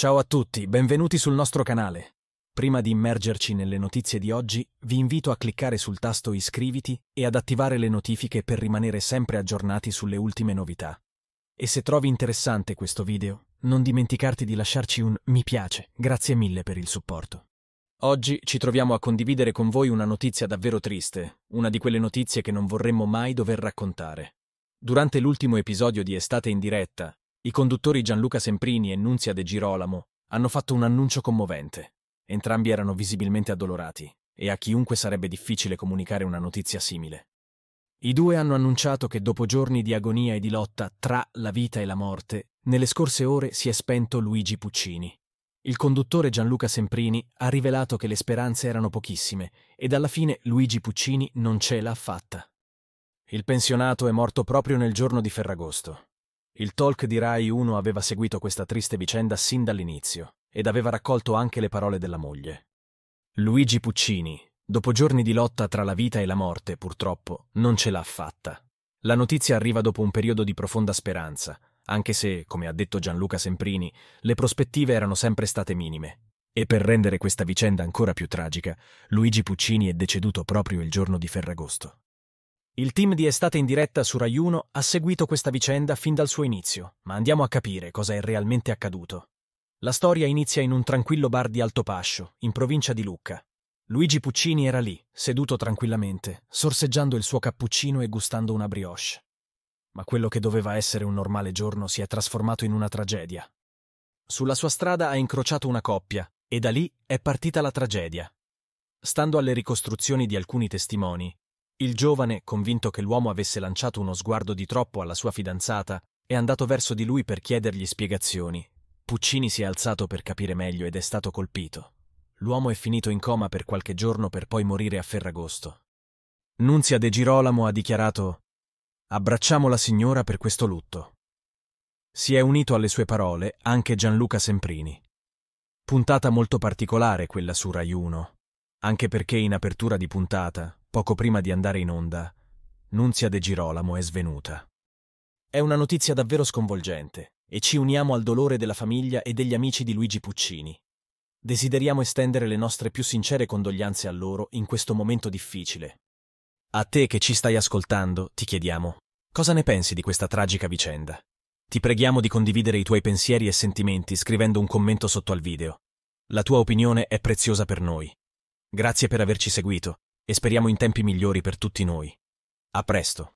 Ciao a tutti, benvenuti sul nostro canale. Prima di immergerci nelle notizie di oggi, vi invito a cliccare sul tasto iscriviti e ad attivare le notifiche per rimanere sempre aggiornati sulle ultime novità. E se trovi interessante questo video, non dimenticarti di lasciarci un mi piace, grazie mille per il supporto. Oggi ci troviamo a condividere con voi una notizia davvero triste, una di quelle notizie che non vorremmo mai dover raccontare. Durante l'ultimo episodio di Estate in diretta, i conduttori Gianluca Semprini e Nunzia De Girolamo hanno fatto un annuncio commovente. Entrambi erano visibilmente addolorati e a chiunque sarebbe difficile comunicare una notizia simile. I due hanno annunciato che dopo giorni di agonia e di lotta tra la vita e la morte, nelle scorse ore si è spento Luigi Puccini. Il conduttore Gianluca Semprini ha rivelato che le speranze erano pochissime ed alla fine Luigi Puccini non ce l'ha fatta. Il pensionato è morto proprio nel giorno di Ferragosto, il talk di Rai 1 aveva seguito questa triste vicenda sin dall'inizio ed aveva raccolto anche le parole della moglie. Luigi Puccini, dopo giorni di lotta tra la vita e la morte, purtroppo, non ce l'ha fatta. La notizia arriva dopo un periodo di profonda speranza, anche se, come ha detto Gianluca Semprini, le prospettive erano sempre state minime. E per rendere questa vicenda ancora più tragica, Luigi Puccini è deceduto proprio il giorno di Ferragosto. Il team di Estate in diretta su Raiuno ha seguito questa vicenda fin dal suo inizio, ma andiamo a capire cosa è realmente accaduto. La storia inizia in un tranquillo bar di Altopascio, in provincia di Lucca. Luigi Puccini era lì, seduto tranquillamente, sorseggiando il suo cappuccino e gustando una brioche. Ma quello che doveva essere un normale giorno si è trasformato in una tragedia. Sulla sua strada ha incrociato una coppia e da lì è partita la tragedia. Stando alle ricostruzioni di alcuni testimoni, il giovane, convinto che l'uomo avesse lanciato uno sguardo di troppo alla sua fidanzata, è andato verso di lui per chiedergli spiegazioni. Puccini si è alzato per capire meglio ed è stato colpito. L'uomo è finito in coma per qualche giorno per poi morire a Ferragosto. Nunzia De Girolamo ha dichiarato Abbracciamo la signora per questo lutto. Si è unito alle sue parole anche Gianluca Semprini. Puntata molto particolare quella su Rai 1, anche perché in apertura di puntata poco prima di andare in onda, Nunzia De Girolamo è svenuta. È una notizia davvero sconvolgente e ci uniamo al dolore della famiglia e degli amici di Luigi Puccini. Desideriamo estendere le nostre più sincere condoglianze a loro in questo momento difficile. A te che ci stai ascoltando, ti chiediamo, cosa ne pensi di questa tragica vicenda? Ti preghiamo di condividere i tuoi pensieri e sentimenti scrivendo un commento sotto al video. La tua opinione è preziosa per noi. Grazie per averci seguito e speriamo in tempi migliori per tutti noi. A presto.